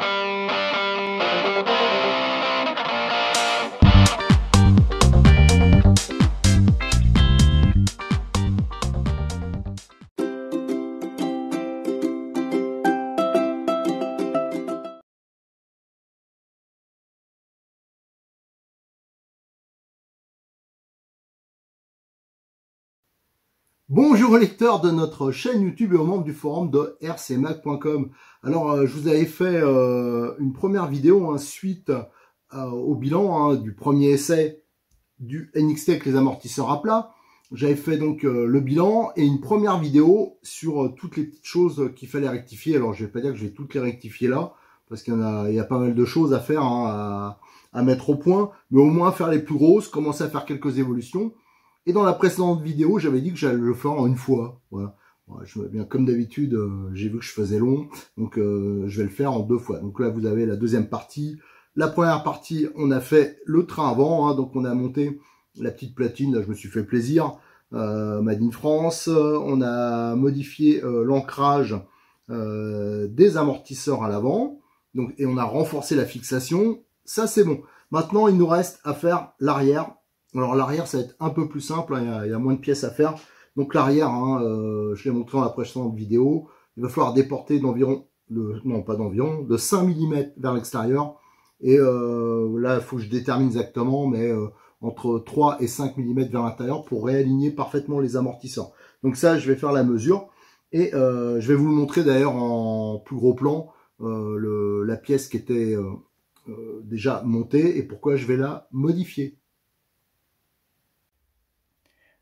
Música Bonjour lecteurs de notre chaîne YouTube et aux membres du forum de rcmac.com. Alors euh, je vous avais fait euh, une première vidéo hein, suite euh, au bilan hein, du premier essai du NXT avec les amortisseurs à plat. J'avais fait donc le bilan et une première vidéo sur toutes les petites choses qu'il fallait rectifier. Alors je vais pas dire que je vais toutes les rectifier là, parce qu'il y, a pas mal de choses à faire, hein, à mettre au point, mais au moins faire les plus grosses, commencer à faire quelques évolutions. Et dans la précédente vidéo, j'avais dit que j'allais le faire en une fois. Voilà. Je, bien comme d'habitude, euh, j'ai vu que je faisais long, donc euh, je vais le faire en deux fois. Donc là, vous avez la deuxième partie. La première partie, on a fait le train avant, hein. donc on a monté la petite platine, là, je me suis fait plaisir. Euh, Made in France, euh, on a modifié l'ancrage des amortisseurs à l'avant, donc et on a renforcé la fixation. Ça, c'est bon. Maintenant, il nous reste à faire l'arrière alors l'arrière, ça va être un peu plus simple, hein. il y, a moins de pièces à faire. Donc l'arrière, hein, euh, je l'ai montré dans la précédente vidéo, il va falloir déporter d'environ, non pas d'environ, de 5 mm vers l'extérieur. Et euh, là, il faut que je détermine exactement, mais euh, entre 3 et 5 mm vers l'intérieur pour réaligner parfaitement les amortisseurs. Donc ça, je vais faire la mesure. Et je vais vous le montrer d'ailleurs en plus gros plan, la pièce qui était déjà montée et pourquoi je vais la modifier.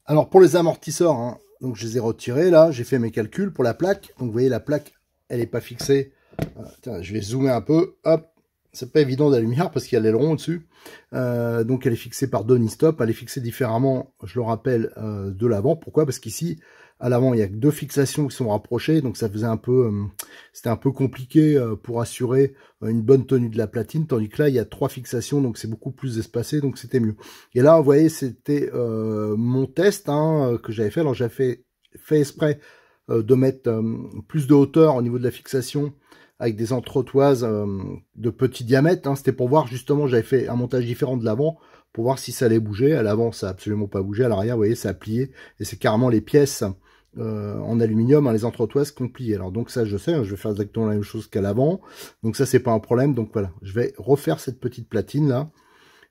Alors pour les amortisseurs, hein, donc je les ai retirés là, j'ai fait mes calculs pour la plaque. Donc vous voyez la plaque, elle n'est pas fixée. Euh, tiens, je vais zoomer un peu, hop, c'est pas évident de la lumière parce qu'il y a l'aileron au-dessus. Euh, donc elle est fixée par deux stop elle est fixée différemment, je le rappelle, euh, de l'avant. Pourquoi Parce qu'ici, à l'avant, il y a deux fixations qui sont rapprochées, donc ça faisait un peu, euh, c'était un peu compliqué euh, pour assurer euh, une bonne tenue de la platine, tandis que là, il y a trois fixations, donc c'est beaucoup plus espacé, donc c'était mieux. Et là, vous voyez, c'était mon test hein, que j'avais fait. Alors, j'avais fait, fait exprès de mettre plus de hauteur au niveau de la fixation avec des entretoises de petit diamètre. Hein. C'était pour voir justement, j'avais fait un montage différent de l'avant pour voir si ça allait bouger. À l'avant, ça a absolument pas bougé. À l'arrière, vous voyez, ça a plié et c'est carrément les pièces euh, en aluminium, hein, les entretoises qu'on Alors donc ça je sais, hein, je vais faire exactement la même chose qu'à l'avant, donc ça c'est pas un problème, donc voilà, je vais refaire cette petite platine là,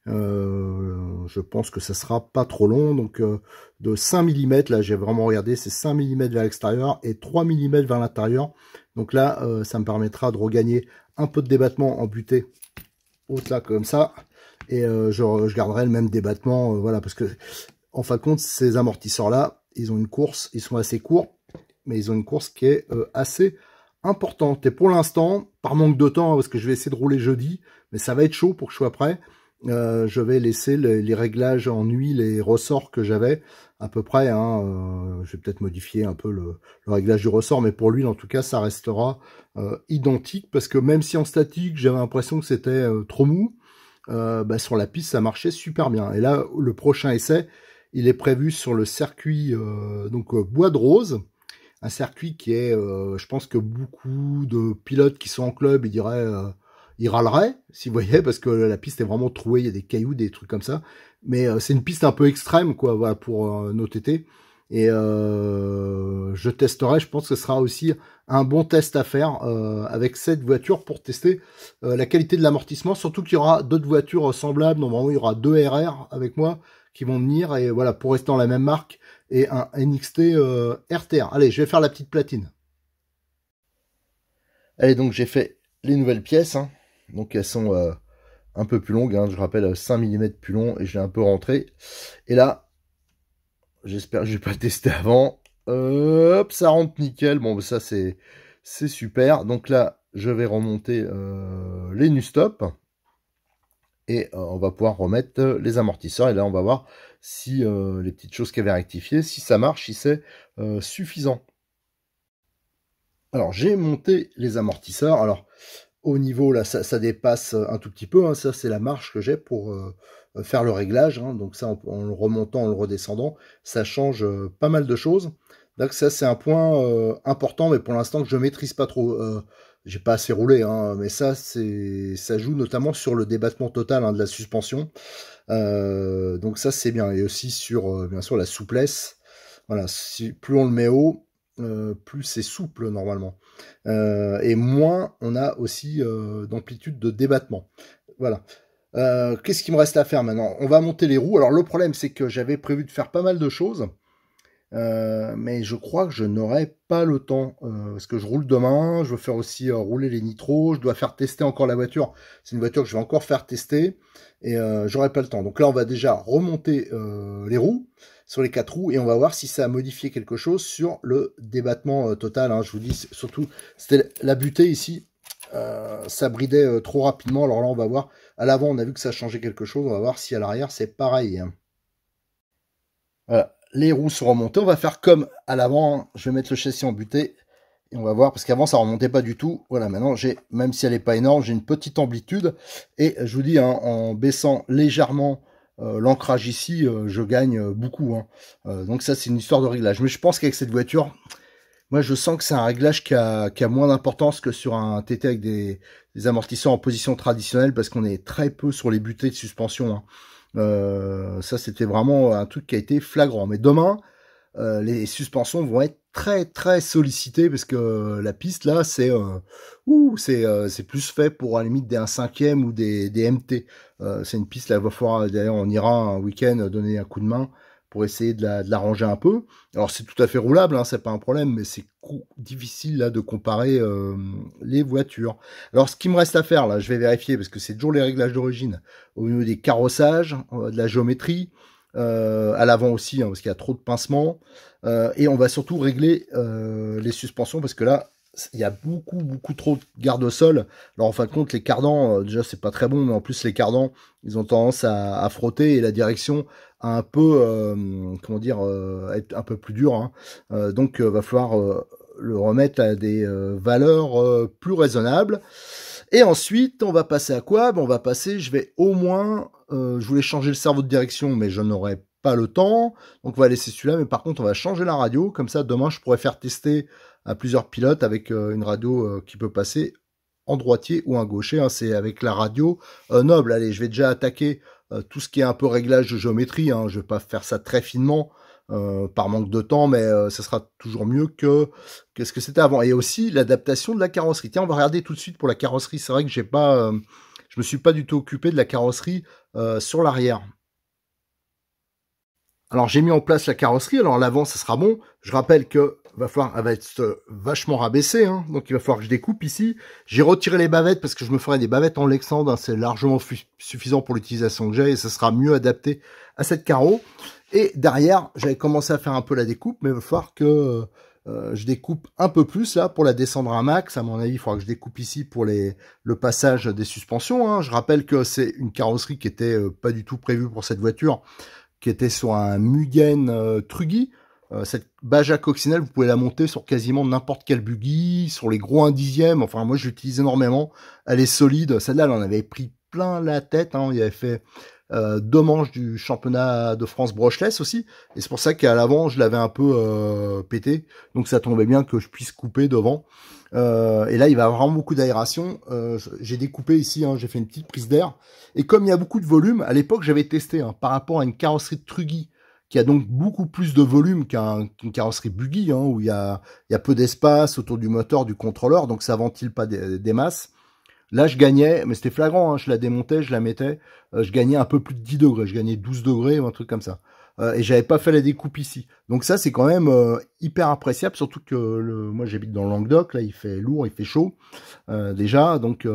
euh, je pense que ça sera pas trop long, donc euh, de 5 mm, là j'ai vraiment regardé, c'est 5 mm vers l'extérieur et 3 mm vers l'intérieur, donc là ça me permettra de regagner un peu de débattement en butée haute là comme ça, et je, je, garderai le même débattement, voilà, parce que en fin de compte ces amortisseurs là, ils ont une course, ils sont assez courts, mais ils ont une course qui est euh, assez importante. Et pour l'instant, par manque de temps, hein, parce que je vais essayer de rouler jeudi, mais ça va être chaud pour que je sois prêt, euh, je vais laisser les, réglages en huile les ressorts que j'avais à peu près. Hein, euh, je vais peut-être modifier un peu le, réglage du ressort, mais pour lui, en tout cas, ça restera identique parce que même si en statique, j'avais l'impression que c'était trop mou, bah, sur la piste, ça marchait super bien. Et là, le prochain essai, il est prévu sur le circuit euh, donc euh, Bois de Rose, un circuit qui est, euh, je pense que beaucoup de pilotes qui sont en club, ils diraient, ils râleraient, si vous voyez, parce que la piste est vraiment trouée, il y a des cailloux, des trucs comme ça. Mais c'est une piste un peu extrême, quoi, voilà, pour nos TT. Et je testerai, je pense que ce sera aussi un bon test à faire avec cette voiture pour tester la qualité de l'amortissement, surtout qu'il y aura d'autres voitures semblables. Normalement, il y aura deux RR avec moi qui vont venir et voilà pour rester dans la même marque et un NXT euh, RTR. Allez, je vais faire la petite platine. Allez, donc j'ai fait les nouvelles pièces. Hein. Donc elles sont euh, un peu plus longues, hein. je rappelle 5 euh, mm plus long et je l'ai un peu rentré. Et là, j'espère que je n'ai pas testé avant. hop, ça rentre nickel. Bon, ça c'est super. Donc là, je vais remonter les nu-stop et euh, on va pouvoir remettre euh, les amortisseurs. Et là, on va voir si euh, les petites choses qu'il avait rectifiées, si ça marche, si c'est suffisant. Alors, j'ai monté les amortisseurs. Alors, au niveau, là, ça, dépasse un tout petit peu. Hein. Ça, c'est la marche que j'ai pour faire le réglage. Hein. Donc ça, en, le remontant, en le redescendant, ça change pas mal de choses. Donc ça, c'est un point important, mais pour l'instant que je maîtrise pas trop j'ai pas assez roulé, hein, mais ça, c'est, ça joue notamment sur le débattement total hein, de la suspension. Euh, donc ça, c'est bien, et aussi sur euh, bien sûr la souplesse. Voilà, plus on le met haut, euh, plus c'est souple normalement, et moins on a aussi d'amplitude de débattement. Voilà. Qu'est-ce qui me reste à faire maintenant On va monter les roues. Alors le problème, c'est que j'avais prévu de faire pas mal de choses. Euh, mais je crois que je n'aurai pas le temps euh, parce que je roule demain, je veux faire aussi euh, rouler les nitros, je dois faire tester encore la voiture. C'est une voiture que je vais encore faire tester et j'aurai pas le temps. Donc là, on va déjà remonter les roues sur les quatre roues et on va voir si ça a modifié quelque chose sur le débattement total. Hein. Je vous dis surtout, c'était la butée ici. ça bridait trop rapidement, alors là on va voir, à l'avant on a vu que ça changeait quelque chose, on va voir si à l'arrière c'est pareil. Hein. Voilà, les roues sont remontées. On va faire comme à l'avant. Je vais mettre le châssis en butée. Et on va voir, parce qu'avant, ça remontait pas du tout. Voilà, maintenant, j'ai, même si elle n'est pas énorme, j'ai une petite amplitude. Et je vous dis, hein, en baissant légèrement euh, l'ancrage ici, euh, je gagne euh, beaucoup. Hein. donc ça, c'est une histoire de réglage. Mais je pense qu'avec cette voiture, moi, je sens que c'est un réglage qui a, moins d'importance que sur un TT avec des, amortisseurs en position traditionnelle, parce qu'on est très peu sur les butées de suspension. Hein. Euh, ça, c'était vraiment un truc qui a été flagrant. Mais demain, euh, les suspensions vont être très très sollicitées parce que la piste là, c'est euh, c'est c'est plus fait pour à la limite des 1 cinquième ou des, des MT. c'est une piste là, il va falloir d'ailleurs on ira un week-end donner un coup de main pour essayer de la, un peu. Alors c'est tout à fait roulable, hein, c'est pas un problème, mais c'est difficile là de comparer euh, les voitures. Alors ce qui me reste à faire là, je vais vérifier parce que c'est toujours les réglages d'origine au niveau des carrossages, euh, de la géométrie, euh, à l'avant aussi hein, parce qu'il y a trop de pincements, et on va surtout régler les suspensions parce que là il y a beaucoup, beaucoup trop de garde au sol. Alors, en fin de compte, les cardans, euh, déjà, c'est pas très bon, mais en plus, les cardans, ils ont tendance à, frotter et la direction a un peu, euh, comment dire, être euh, un peu plus dure. Hein. Donc, donc, va falloir le remettre à des valeurs plus raisonnables. Et ensuite, on va passer à quoi bon On va passer, je vais au moins, je voulais changer le cerveau de direction, mais je n'aurais pas le temps, donc on va laisser celui-là, mais par contre on va changer la radio, comme ça demain je pourrais faire tester à plusieurs pilotes avec euh, une radio euh, qui peut passer en droitier ou un gaucher, hein. c'est avec la radio euh, noble, allez je vais déjà attaquer tout ce qui est un peu réglage de géométrie, hein. je vais pas faire ça très finement, par manque de temps, mais ce ça sera toujours mieux que, qu'est ce que c'était avant. Et aussi l'adaptation de la carrosserie. Tiens, on va regarder tout de suite pour la carrosserie. C'est vrai que j'ai pas, je me suis pas du tout occupé de la carrosserie sur l'arrière. Alors j'ai mis en place la carrosserie. Alors l'avant, ça sera bon. Je rappelle que va falloir, elle va être euh, vachement rabaissée, hein. donc il va falloir que je découpe ici. J'ai retiré les bavettes parce que je me ferai des bavettes en l'excendre, hein. c'est largement suffisant pour l'utilisation que j'ai et ça sera mieux adapté à cette carreau. Et derrière, j'avais commencé à faire un peu la découpe, mais il va falloir que euh, euh, je découpe un peu plus là pour la descendre à max. À mon avis, il faudra que je découpe ici pour les, le passage des suspensions. Hein. Je rappelle que c'est une carrosserie qui était pas du tout prévue pour cette voiture qui était sur un Mugen euh, Trugy. Euh, cette Baja coccinelle, vous pouvez la monter sur quasiment n'importe quel buggy, sur les gros 1 dixième. Enfin, moi, j'utilise énormément. Elle est solide. Celle-là, elle en avait pris plein la tête. Hein. Il avait fait euh, deux manches du championnat de France brocheless aussi. Et c'est pour ça qu'à l'avant, je l'avais un peu euh, pété. Donc ça tombait bien que je puisse couper devant. Euh, et là, il va avoir vraiment beaucoup d'aération. Euh, j'ai découpé ici, hein, j'ai fait une petite prise d'air. Et comme il y a beaucoup de volume, à l'époque, j'avais testé hein, par rapport à une carrosserie de truggy qui a donc beaucoup plus de volume qu'une carrosserie buggy, hein, où il y a, peu d'espace autour du moteur, du contrôleur, donc ça ventile pas des masses. Là, je gagnais, mais c'était flagrant, hein, je la démontais, je la mettais, euh, je gagnais un peu plus de 10 degrés, je gagnais 12 degrés ou un truc comme ça. Euh, et j'avais pas fait la découpe ici. Donc ça, c'est quand même euh, hyper appréciable, surtout que le, moi j'habite dans le Languedoc, là il fait lourd, il fait chaud déjà, donc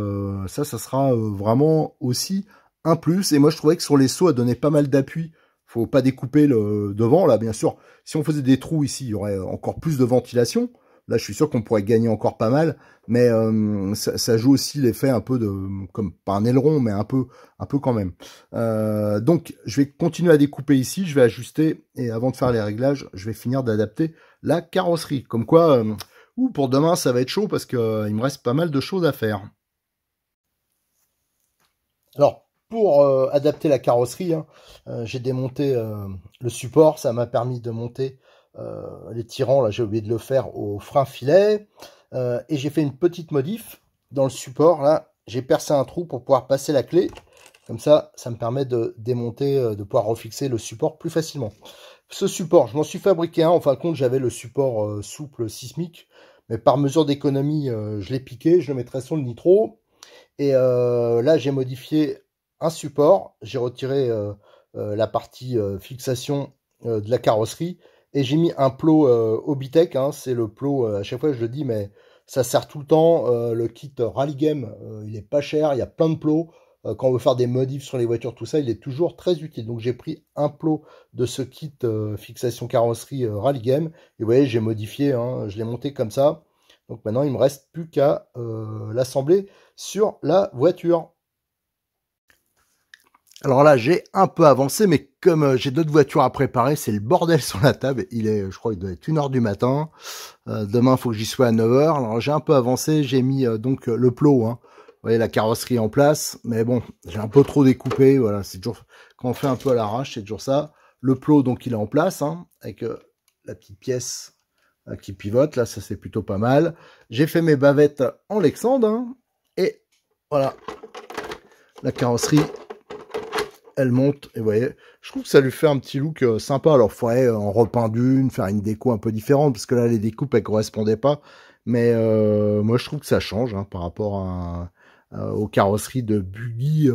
ça, ça sera vraiment aussi un plus. Et moi, je trouvais que sur les sauts, à donner pas mal d'appui. Faut pas découper le devant, là, bien sûr. Si on faisait des trous ici, il y aurait encore plus de ventilation. Là, je suis sûr qu'on pourrait gagner encore pas mal, mais euh, ça, joue aussi l'effet un peu de, comme pas un aileron, mais un peu, un peu quand même. Euh, donc, je vais continuer à découper ici, je vais ajuster et avant de faire les réglages, je vais finir d'adapter la carrosserie. Comme quoi, euh, ou pour demain, ça va être chaud parce qu'il me reste pas mal de choses à faire. Alors, pour adapter la carrosserie, hein, j'ai démonté le support, ça m'a permis de monter euh, les tirants, là j'ai oublié de le faire au frein filet. Euh, et j'ai fait une petite modif dans le support, là j'ai percé un trou pour pouvoir passer la clé. Comme ça, ça me permet de démonter, euh, de pouvoir refixer le support plus facilement. Ce support, je m'en suis fabriqué un. En fin de compte, j'avais le support souple sismique. Mais par mesure d'économie, je l'ai piqué. Je le mettrai sur le nitro. Et là, j'ai modifié un support. J'ai retiré la partie fixation de la carrosserie. Et j'ai mis un plot euh, Obitec, hein, c'est le plot, euh, à chaque fois je le dis, mais ça sert tout le temps. Euh, le kit Rally Game, il est pas cher, il y a plein de plots. quand on veut faire des modifs sur les voitures, tout ça, il est toujours très utile. Donc j'ai pris un plot de ce kit fixation carrosserie Rally Game. Et vous voyez, j'ai modifié, hein, je l'ai monté comme ça. Donc maintenant, il me reste plus qu'à l'assembler sur la voiture. Alors là, j'ai un peu avancé, mais comme euh, j'ai d'autres voitures à préparer, c'est le bordel sur la table. Il est, je crois, il doit être une heure du matin. Euh, demain, il faut que j'y sois à 9h. Alors j'ai un peu avancé, j'ai mis euh, donc le plot, hein. Vous voyez la carrosserie en place, mais bon, j'ai un peu trop découpé. Voilà, c'est toujours quand on fait un peu à l'arrache, c'est toujours ça. Le plot, donc il est en place, hein, avec la petite pièce qui pivote. Là, ça c'est plutôt pas mal. J'ai fait mes bavettes en Lexandre hein. et voilà la carrosserie elle monte, et vous voyez, je trouve que ça lui fait un petit look euh, sympa. Alors, il faudrait en repeindre une, faire une déco un peu différente, parce que là, les découpes, elles correspondaient pas. Mais euh, moi, je trouve que ça change hein, par rapport euh, aux carrosseries de buggy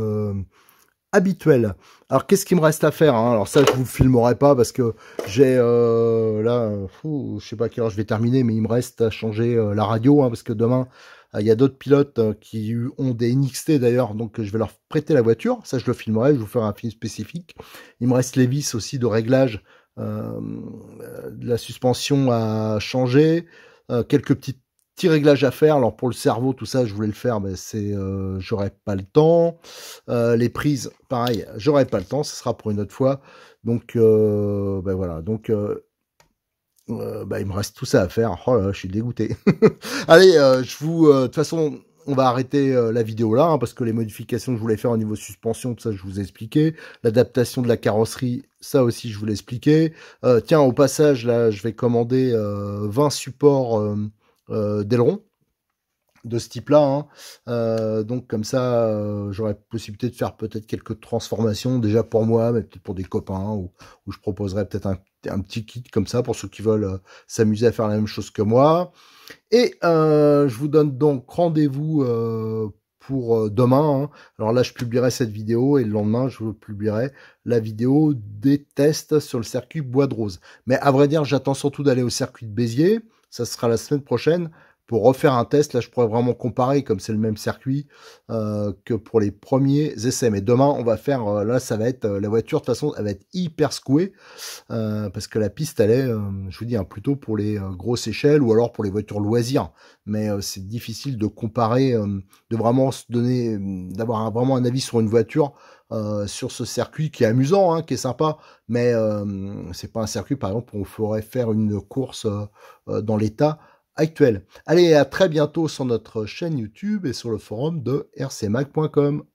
habituelles. Alors, qu'est-ce qu'il me reste à faire hein Alors ça, je vous filmerai pas, parce que j'ai, là, fou, je sais pas à quelle heure je vais terminer, mais il me reste à changer la radio, hein, parce que demain, ah, il y a d'autres pilotes hein, qui ont des NXT d'ailleurs, donc euh, je vais leur prêter la voiture. Ça, je le filmerai, je vous ferai un film spécifique. Il me reste les vis aussi de réglage, euh, euh, la suspension à changer, quelques petits, petits réglages à faire. Alors pour le cerveau, tout ça, je voulais le faire, mais c'est, j'aurais pas le temps. les prises, pareil, j'aurais pas le temps. Ce sera pour une autre fois. Donc, ben voilà. Donc euh, bah, il me reste tout ça à faire. Oh là, je suis dégoûté. Allez, euh, je vous, euh, de toute façon, on va arrêter la vidéo là hein, parce que les modifications que je voulais faire au niveau suspension, tout ça, je vous ai expliqué. L'adaptation de la carrosserie, ça aussi, je vous l'ai expliqué. tiens, au passage, là, je vais commander 20 supports d'aileron de ce type-là. Hein. Euh, donc comme ça, euh, j'aurais possibilité de faire peut-être quelques transformations, déjà pour moi, mais peut-être pour des copains, ou, où, je proposerai peut-être un, petit kit comme ça pour ceux qui veulent euh, s'amuser à faire la même chose que moi. Et euh, je vous donne donc rendez-vous pour demain. Hein. Alors là, je publierai cette vidéo et le lendemain, je publierai la vidéo des tests sur le circuit Bois de Rose. Mais à vrai dire, j'attends surtout d'aller au circuit de Béziers. Ça sera la semaine prochaine pour refaire un test, là, je pourrais vraiment comparer, comme c'est le même circuit, euh, que pour les premiers essais. Mais demain, on va faire, euh, là, ça va être, euh, la voiture, de toute façon, elle va être hyper secouée, parce que la piste, elle est, je vous dis, hein, plutôt pour les grosses échelles ou alors pour les voitures loisirs. Mais c'est difficile de comparer, de vraiment se donner, d'avoir vraiment un avis sur une voiture. sur ce circuit qui est amusant, hein, qui est sympa, mais c'est pas un circuit par exemple où on ferait faire une course dans l'état Actuel. Allez, à très bientôt sur notre chaîne YouTube et sur le forum de rcmac.com.